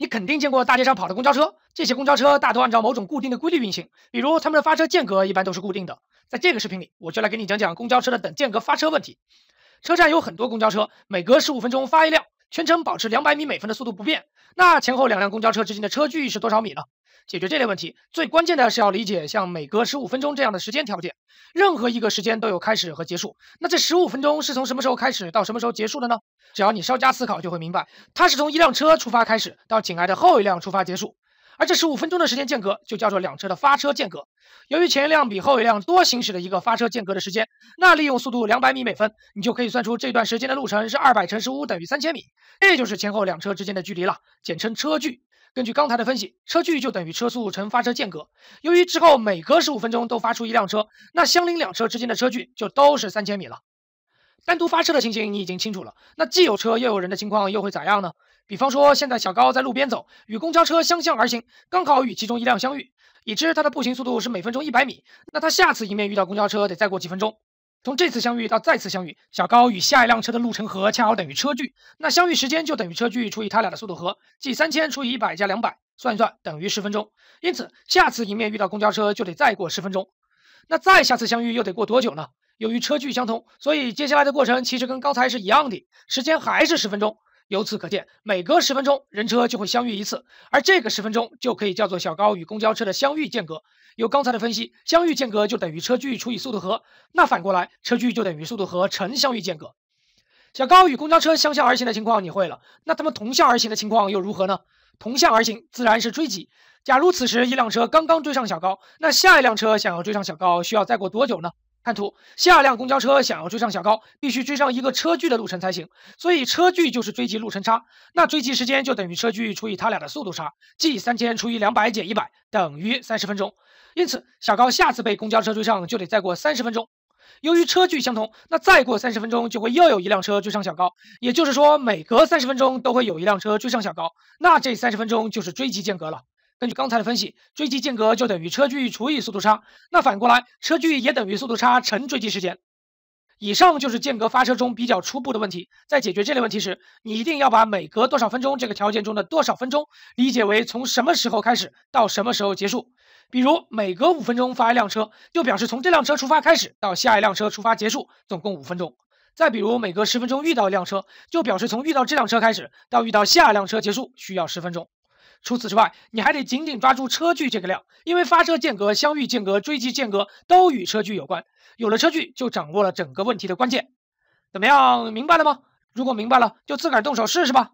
你肯定见过大街上跑的公交车，这些公交车大多按照某种固定的规律运行，比如它们的发车间隔一般都是固定的。在这个视频里，我就来给你讲讲公交车的等间隔发车问题。车站有很多公交车，每隔十五分钟发一辆。全程保持两百米每分的速度不变，那前后两辆公交车之间的车距是多少米呢？解决这类问题，最关键的是要理解像每隔十五分钟这样的时间条件，任何一个时间都有开始和结束。那这十五分钟是从什么时候开始到什么时候结束的呢？只要你稍加思考就会明白，它是从一辆车出发开始，到紧挨着后一辆出发结束。而这十五分钟的时间间隔就叫做两车的发车间隔。由于前一辆比后一辆多行驶了一个发车间隔的时间，那利用速度两百米每分，你就可以算出这段时间的路程是二百乘十五等于三千米，这就是前后两车之间的距离了，简称车距。根据刚才的分析，车距就等于车速乘发车间隔。由于之后每隔十五分钟都发出一辆车，那相邻两车之间的车距就都是三千米了。单独发车的情形你已经清楚了，那既有车又有人的情况又会咋样呢？比方说，现在小高在路边走，与公交车相向而行，刚好与其中一辆相遇。已知他的步行速度是每分钟一百米，那他下次迎面遇到公交车得再过几分钟？从这次相遇到再次相遇，小高与下一辆车的路程和恰好等于车距，那相遇时间就等于车距除以他俩的速度和，即三千除以一百加两百，算一算等于十分钟。因此，下次迎面遇到公交车就得再过十分钟。那再下次相遇又得过多久呢？由于车距相同，所以接下来的过程其实跟刚才是一样的，时间还是十分钟。由此可见，每隔十分钟人车就会相遇一次，而这个十分钟就可以叫做小高与公交车的相遇间隔。由刚才的分析，相遇间隔就等于车距除以速度和，那反过来，车距就等于速度和乘相遇间隔。小高与公交车相向而行的情况你会了，那他们同向而行的情况又如何呢？同向而行自然是追击。假如此时一辆车刚刚追上小高，那下一辆车想要追上小高需要再过多久呢？看图，下辆公交车想要追上小高，必须追上一个车距的路程才行。所以车距就是追及路程差，那追及时间就等于车距除以他俩的速度差，即三千除以两百减一百，等于三十分钟。因此，小高下次被公交车追上就得再过三十分钟。由于车距相同，那再过三十分钟就会又有一辆车追上小高，也就是说，每隔三十分钟都会有一辆车追上小高。那这三十分钟就是追及间隔了。根据刚才的分析，追击间隔就等于车距除以速度差。那反过来，车距也等于速度差乘追击时间。以上就是间隔发车中比较初步的问题。在解决这类问题时，你一定要把每隔多少分钟这个条件中的多少分钟理解为从什么时候开始到什么时候结束。比如每隔五分钟发一辆车，就表示从这辆车出发开始到下一辆车出发结束总共五分钟。再比如每隔十分钟遇到一辆车，就表示从遇到这辆车开始到遇到下一辆车结束需要十分钟。除此之外，你还得紧紧抓住车距这个量，因为发车间隔、相遇间隔、追及间隔都与车距有关。有了车距，就掌握了整个问题的关键。怎么样，明白了吗？如果明白了，就自个儿动手试试吧。